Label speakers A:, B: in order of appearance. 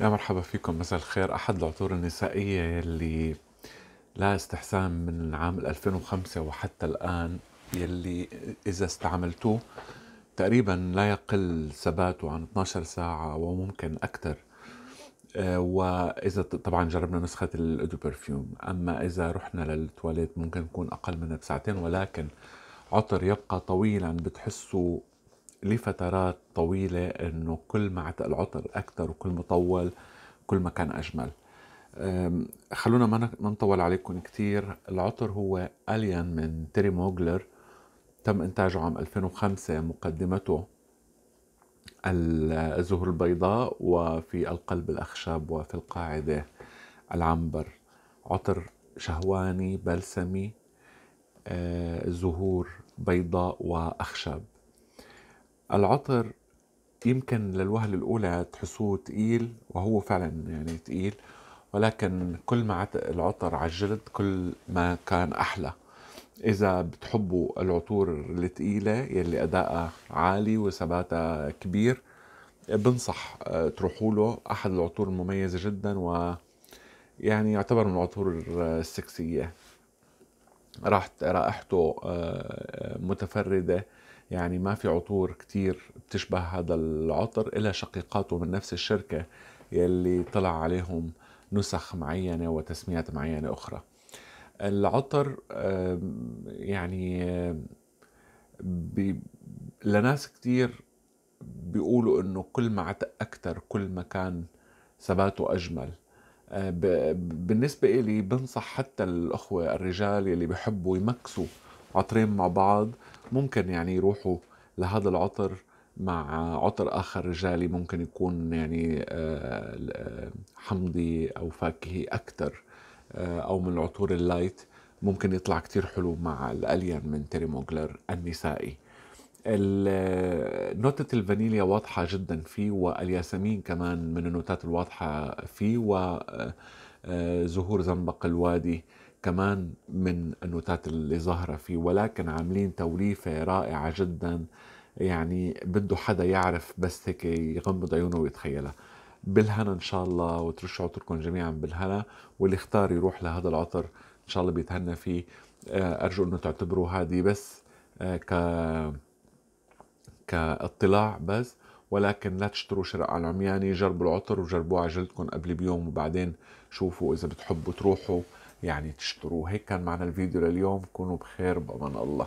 A: يا مرحبا فيكم مساء الخير أحد العطور النسائية اللي لا استحسان من عام 2005 وحتى الآن يلي إذا استعملتوه تقريبا لا يقل ثباته عن 12 ساعة وممكن أكثر آه، وإذا طبعا جربنا نسخة الاودو برفيوم أما إذا رحنا للتواليت ممكن يكون أقل منها بساعتين ولكن عطر يبقى طويلا بتحسه لفترات طويلة انه كل ما العطر اكثر وكل ما طول كل ما كان اجمل خلونا ما نطول عليكم كثير العطر هو أليان من تيري موغلر تم إنتاجه عام 2005 مقدمته الزهور البيضاء وفي القلب الأخشب وفي القاعدة العنبر عطر شهواني بلسمي أه، زهور بيضاء وأخشب العطر يمكن للوهلة الأولى تحسوه تقيل وهو فعلا يعني تقيل ولكن كل ما عتق العطر على الجلد كل ما كان أحلى إذا بتحبوا العطور التقيلة يلي أدائها عالي وثباتها كبير بنصح آه، تروحوا له أحد العطور المميزة جدا و يعني يعتبر من العطور السكسية راحت رائحته آه، متفردة يعني ما في عطور كتير بتشبه هذا العطر إلى شقيقاته من نفس الشركة يلي طلع عليهم نسخ معينة وتسميات معينة أخرى العطر يعني لناس كتير بيقولوا انه كل ما عتق اكثر كل ما كان ثباته اجمل آه، بالنسبة إلي بنصح حتى الأخوة الرجال يلي بحبوا يمكسوا عطرين مع بعض ممكن يعني يروحوا لهذا العطر مع عطر اخر رجالي ممكن يكون يعني آه، آه، حمضي او فاكهي اكثر آه، او من العطور اللايت ممكن يطلع كتير حلو مع الاليان من تيري موغلر النسائي نوتة الفانيليا واضحة جدا فيه والياسمين كمان من النوتات الواضحة فيه وزهور زنبق الوادي كمان من النوتات اللي ظاهرة فيه ولكن عاملين توليفة رائعة جدا يعني بده حدا يعرف بس هيك يغمض عيونه ويتخيلها بالهنا ان شاء الله وترشوا عطركم جميعا بالهنا واللي اختار يروح لهذا العطر ان شاء الله بيتهنى فيه آه، ارجو انه تعتبروا هذه بس آه، ك كاطلاع بس ولكن لا تشتروا شراء على العمياني جربوا العطر وجربوه على جلدكم قبل بيوم وبعدين شوفوا اذا بتحبوا تروحوا يعني تشتروه هيك كان معنا الفيديو لليوم كونوا بخير بأمان الله